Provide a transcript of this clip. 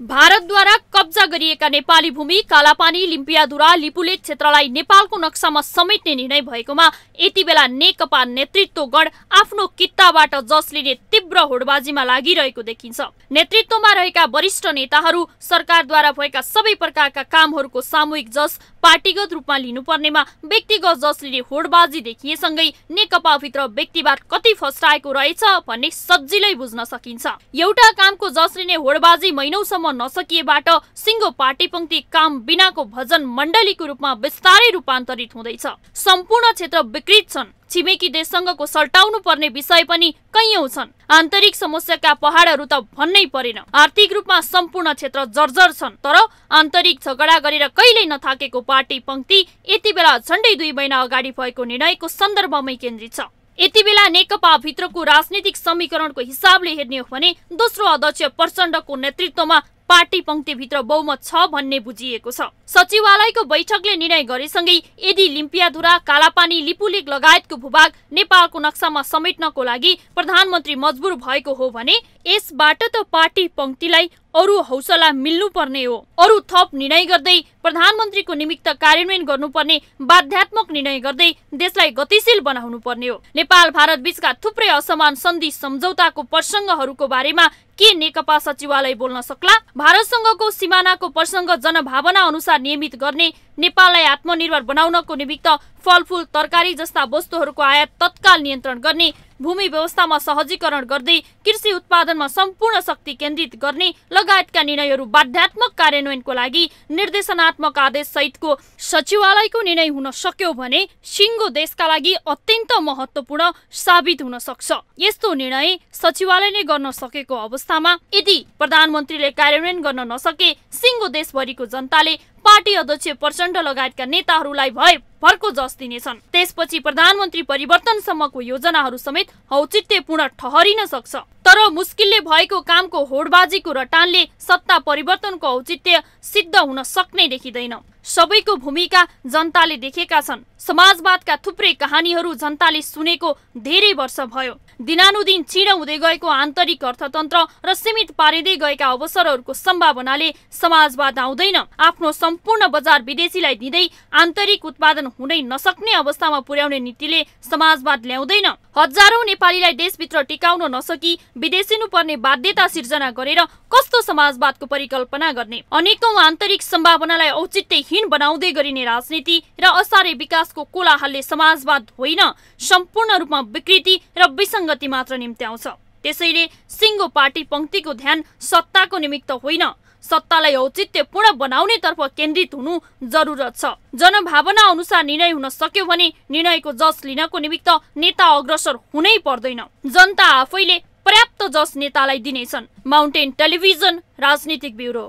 भारतद्वारा कब्जा गरिएका नेपाली भूमि कालापानी लिम्पियाधुरा लिपुलेट क्षेत्रलाई नेपालको नक्सामा समेट्ने निर्णय भएकोमा यति बेला नेकपा नेतृत्वगण आफ्नो कित्ताबाट जस लिने तीव्र होडबाजीमा लागिरहेको देखिन्छ नेतृत्वमा रहेका वरिष्ठ नेताहरू सरकारद्वारा भएका सबै प्रकारका कामहरूको सामूहिक जस पार्टीगत रूपमा लिनुपर्नेमा व्यक्तिगत जस लिने होडबाजी देखिएसँगै नेकपाभित्र व्यक्तिवाद कति फस्टाएको रहेछ भन्ने सजिलै बुझ्न सकिन्छ एउटा कामको जस लिने होडबाजी महिनौसम्म नसकिएबाट सिङ्गो पार्टी पङ्क्ति काम बिनाको भजन मण्डलीको रूपमा बिस्तारै रूपान्तरित हुँदैछ सम्पूर्ण क्षेत्र विकृत छन् छिमेकी देशसँगको सल्टाउनु पर्ने विषय पनि कैयौँ छन् आन्तरिक समस्याका पहाडहरू त भन्नै परेन आर्थिक रूपमा सम्पूर्ण क्षेत्र जर्जर छन् तर आन्तरिक झगडा गरेर कहिल्यै नथाकेको पार्टी पङ्क्ति यति बेला झन्डै दुई महिना अगाडि भएको निर्णयको सन्दर्भमै केन्द्रित छ यति बेला नेकपा भित्रको राजनीतिक समीकरणको हिसाबले हेर्ने हो भने दोस्रो अध्यक्ष प्रचण्डको नेतृत्वमा पार्टी भित्र बहुमत छ भन्ने बुझिएको छ सचिवालयको बैठकले निर्णय गरेसँगै यदि लिम्पियाधुरा कालापानी लिपुलेक लगायतको भूभाग नेपालको नक्सामा समेट्नको लागि प्रधानमन्त्री मजबुर भएको हो भने यसबाट त पार्टी पङ्क्तिलाई अरू हौसला मिल्नु पर्ने हो अरू थप निर्णय गर्दै प्रधानमन्त्रीको निमित्त कार्यान्वयन गर्नुपर्ने बाध्यात्मक निर्णय गर्दै देशलाई गतिशील बनाउनु पर्ने हो नेपाल भारत बीचका थुप्रै असमान सन्धि सम्झौताको प्रसङ्गहरूको बारेमा के नेकपा सचिवालय बोल्न सक्ला भारतसँगको सिमानाको प्रसङ्ग जनभावना अनुसार नियमित गर्ने नेपाललाई आत्मनिर्भर बनाउनको निमित्त फलफुल तरकारी जस्ता वस्तुहरूको आयात तत्काल नियन्त्रण गर्ने भूमि व्यवस्थामा सहजीकरण गर्दै कृषि उत्पादनमा सम्पूर्ण शक्ति केन्द्रित गर्ने लगायतका निर्णयहरू बाध्यात्मक कार्यान्वयनको लागि निर्देशनात्मक आदेश सहितको सचिवालयको निर्णय हुन सक्यो भने सिङ्गो देशका लागि अत्यन्त महत्त्वपूर्ण साबित हुन सक्छ यस्तो निर्णय सचिवालयले गर्न सकेको अवस्थामा यदि प्रधानमन्त्रीले कार्यान्वयन गर्न नसके सिङ्गो देशभरिको जनताले पार्टी अध्यक्ष प्रचण्ड लगायतका नेताहरूलाई भए फर्को जस दिनेछन् त्यसपछि प्रधानमन्त्री परिवर्तनसम्मको योजनाहरू समेत पूर्ण ठहरिन सक्छ तर मुस्किलले भएको कामको होडबाजीको रटानले सत्ता परिवर्तनको औचित्य सिद्ध हुन सक्ने देखिँदैन सबैको भूमिका जनताले देखेका छन् समाजवादका थुप्रै कहानीहरू जनताले सुनेको धेरै वर्ष भयो दिनानुदिन चिडो हुँदै गएको आन्तरिक अर्थतन्त्र र सीमित पारिँदै गएका अवसरहरूको सम्भावनाले समाजवाद आउँदैन आफ्नो सम्पूर्ण बजार विदेशीलाई दिँदै आन्तरिक उत्पादन हुनै नसक्ने अवस्थामा पुर्याउने नीतिले समाजवाद ल्याउँदैन हजारौं नेपालीलाई देशभित्र टिकाउन नसकी विदेशिनु पर्ने बाध्यता सिर्जना गरेर कस्तो समाजवादको परिकल्पना गर्ने अनेकौं आन्तरिक सम्भावनालाई औचित्यहीन बनाउँदै गरिने राजनीति र असारे विकासको कोलाहलले समाजवाद होइन सम्पूर्ण रूपमा विकृति र विसङ्ग गति मात्र निम्ति त्यसैले सिङ्गो पार्टी पङ्क्तिको ध्यान सत्ताको निमित्त होइन सत्तालाई औचित्यपूर्ण बनाउनेतर्फ केन्द्रित हुनु जरुरत छ जनभावना अनुसार निर्णय हुन सक्यो भने निर्णयको जस लिनको निमित्त नेता अग्रसर हुनै पर्दैन जनता आफैले पर्याप्त जस नेतालाई दिनेछन् माउन्टेन टेलिभिजन राजनीतिक ब्युरो